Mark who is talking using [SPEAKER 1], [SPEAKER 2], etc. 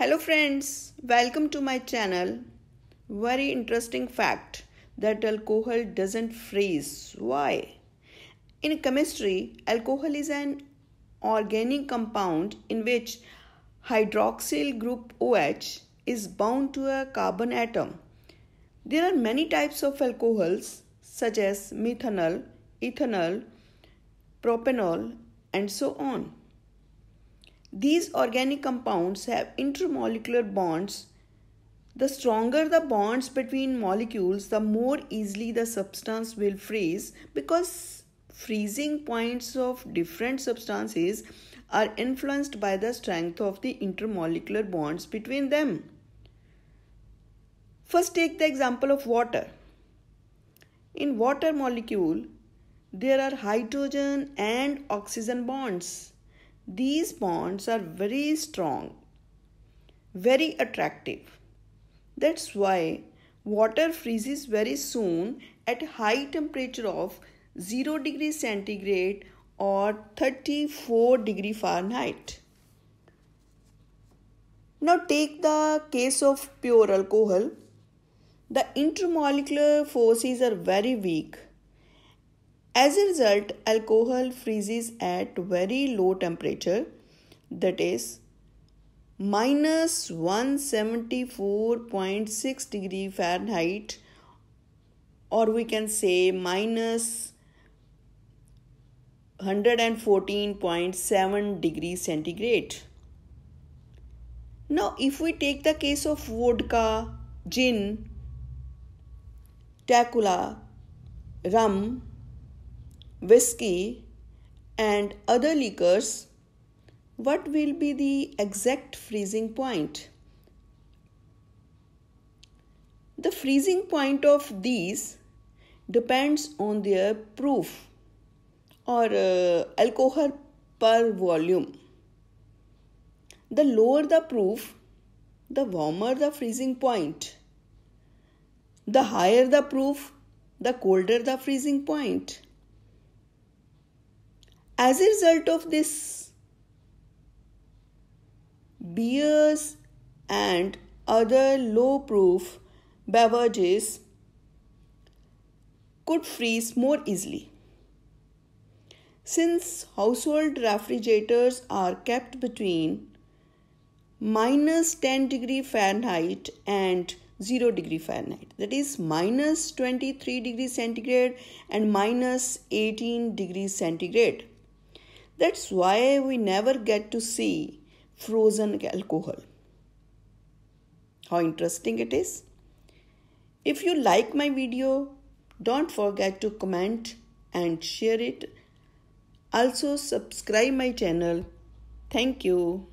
[SPEAKER 1] Hello friends, welcome to my channel. Very interesting fact that alcohol doesn't freeze. Why? In chemistry, alcohol is an organic compound in which hydroxyl group OH is bound to a carbon atom. There are many types of alcohols such as methanol, ethanol, propanol and so on. These organic compounds have intermolecular bonds. The stronger the bonds between molecules, the more easily the substance will freeze because freezing points of different substances are influenced by the strength of the intermolecular bonds between them. First, take the example of water. In water molecule, there are hydrogen and oxygen bonds. These bonds are very strong, very attractive. That's why water freezes very soon at high temperature of 0 degree centigrade or 34 degree Fahrenheit. Now take the case of pure alcohol. The intermolecular forces are very weak as a result, alcohol freezes at very low temperature, that is minus 174.6 degree Fahrenheit or we can say minus 114.7 degree centigrade. Now if we take the case of vodka, gin, tequila, rum, whiskey, and other liquors, what will be the exact freezing point? The freezing point of these depends on their proof or uh, alcohol per volume. The lower the proof, the warmer the freezing point. The higher the proof, the colder the freezing point. As a result of this, beers and other low proof beverages could freeze more easily. Since household refrigerators are kept between minus 10 degree Fahrenheit and 0 degree Fahrenheit, that is minus 23 degree centigrade and minus 18 degree centigrade. That's why we never get to see frozen alcohol. How interesting it is! If you like my video, don't forget to comment and share it. Also, subscribe my channel. Thank you.